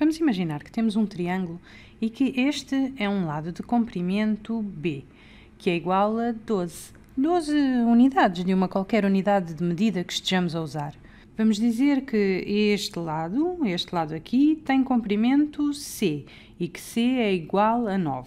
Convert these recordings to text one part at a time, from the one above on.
Vamos imaginar que temos um triângulo e que este é um lado de comprimento B, que é igual a 12. 12 unidades de uma qualquer unidade de medida que estejamos a usar. Vamos dizer que este lado, este lado aqui, tem comprimento C e que C é igual a 9.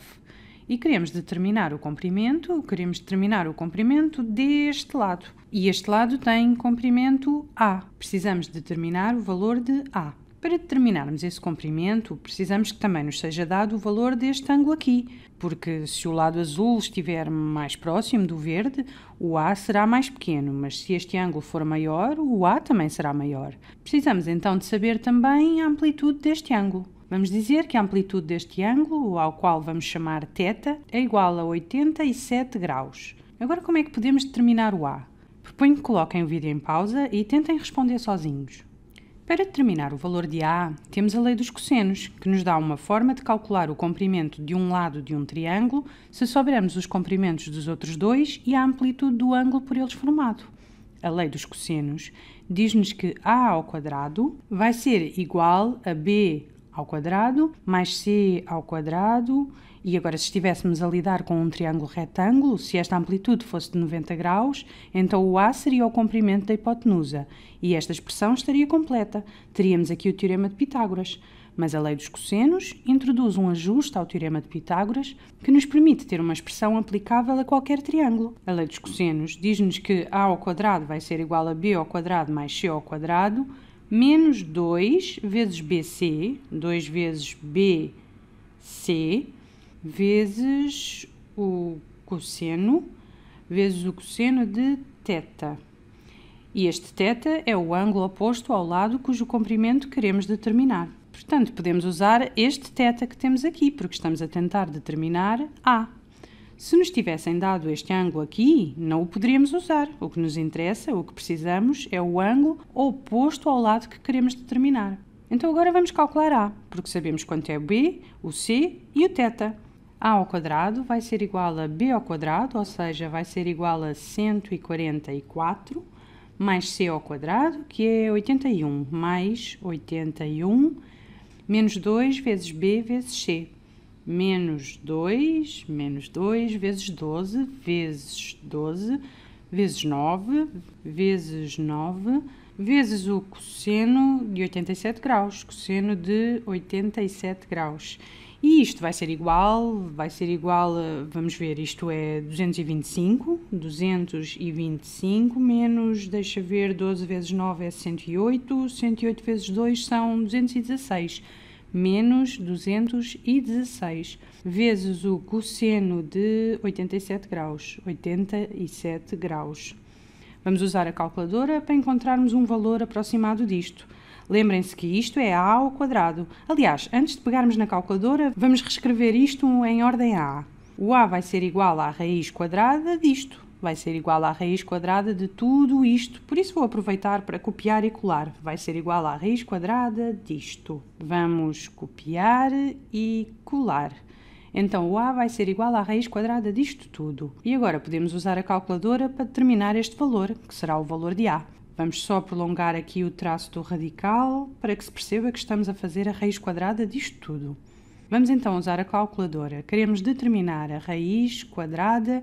E queremos determinar o comprimento, queremos determinar o comprimento deste lado. E este lado tem comprimento A. Precisamos determinar o valor de A. Para determinarmos esse comprimento, precisamos que também nos seja dado o valor deste ângulo aqui, porque se o lado azul estiver mais próximo do verde, o A será mais pequeno, mas se este ângulo for maior, o A também será maior. Precisamos então de saber também a amplitude deste ângulo. Vamos dizer que a amplitude deste ângulo, ao qual vamos chamar θ, é igual a 87 graus. Agora, como é que podemos determinar o A? Proponho que coloquem o vídeo em pausa e tentem responder sozinhos. Para determinar o valor de A, temos a lei dos cossenos, que nos dá uma forma de calcular o comprimento de um lado de um triângulo se soubermos os comprimentos dos outros dois e a amplitude do ângulo por eles formado. A lei dos cossenos diz-nos que A ao quadrado vai ser igual a B ao quadrado mais c ao quadrado. E agora, se estivéssemos a lidar com um triângulo retângulo, se esta amplitude fosse de 90 graus, então o A seria o comprimento da hipotenusa. E esta expressão estaria completa. Teríamos aqui o Teorema de Pitágoras. Mas a lei dos cossenos introduz um ajuste ao Teorema de Pitágoras que nos permite ter uma expressão aplicável a qualquer triângulo. A lei dos cossenos diz-nos que A ao quadrado vai ser igual a B ao quadrado mais C ao quadrado, menos 2 vezes BC, 2 vezes BC, vezes o cosseno, vezes o cosseno de θ. E este θ é o ângulo oposto ao lado cujo comprimento queremos determinar. Portanto, podemos usar este θ que temos aqui, porque estamos a tentar determinar A. Se nos tivessem dado este ângulo aqui, não o poderíamos usar. O que nos interessa, o que precisamos, é o ângulo oposto ao lado que queremos determinar. Então agora vamos calcular A, porque sabemos quanto é o B, o C e o θ. A ao quadrado vai ser igual a B ao quadrado, ou seja, vai ser igual a 144 mais C ao quadrado, que é 81, mais 81 menos 2 vezes B vezes C menos 2, menos 2 vezes 12, vezes 12, vezes 9, vezes 9, vezes o cosseno de 87 graus, cosseno de 87 graus. E isto vai ser igual, vai ser igual, vamos ver, isto é 225, 225 menos, deixa ver, 12 vezes 9 é 108, 108 vezes 2 são 216 menos 216 vezes o cosseno de 87 graus, 87 graus. Vamos usar a calculadora para encontrarmos um valor aproximado disto. Lembrem-se que isto é a ao quadrado. Aliás, antes de pegarmos na calculadora, vamos reescrever isto em ordem a. O a vai ser igual à raiz quadrada disto vai ser igual à raiz quadrada de tudo isto, por isso vou aproveitar para copiar e colar. Vai ser igual à raiz quadrada disto. Vamos copiar e colar. Então, o A vai ser igual à raiz quadrada disto tudo. E agora podemos usar a calculadora para determinar este valor, que será o valor de A. Vamos só prolongar aqui o traço do radical para que se perceba que estamos a fazer a raiz quadrada disto tudo. Vamos então usar a calculadora. Queremos determinar a raiz quadrada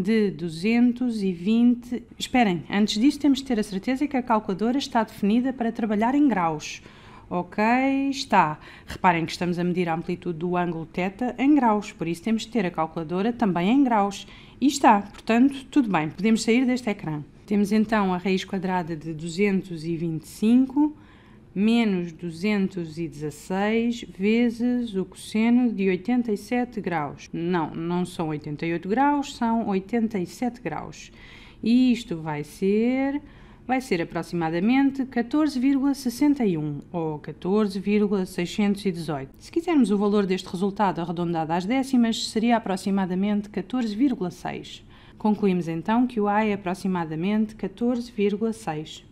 de 220. Esperem, antes disso temos de ter a certeza que a calculadora está definida para trabalhar em graus. Ok, está. Reparem que estamos a medir a amplitude do ângulo θ em graus, por isso temos de ter a calculadora também em graus. E está, portanto, tudo bem, podemos sair deste ecrã. Temos então a raiz quadrada de 225 menos 216 vezes o cosseno de 87 graus. Não, não são 88 graus, são 87 graus. E isto vai ser vai ser aproximadamente 14,61 ou 14,618. Se quisermos o valor deste resultado arredondado às décimas, seria aproximadamente 14,6. Concluímos então que o A é aproximadamente 14,6.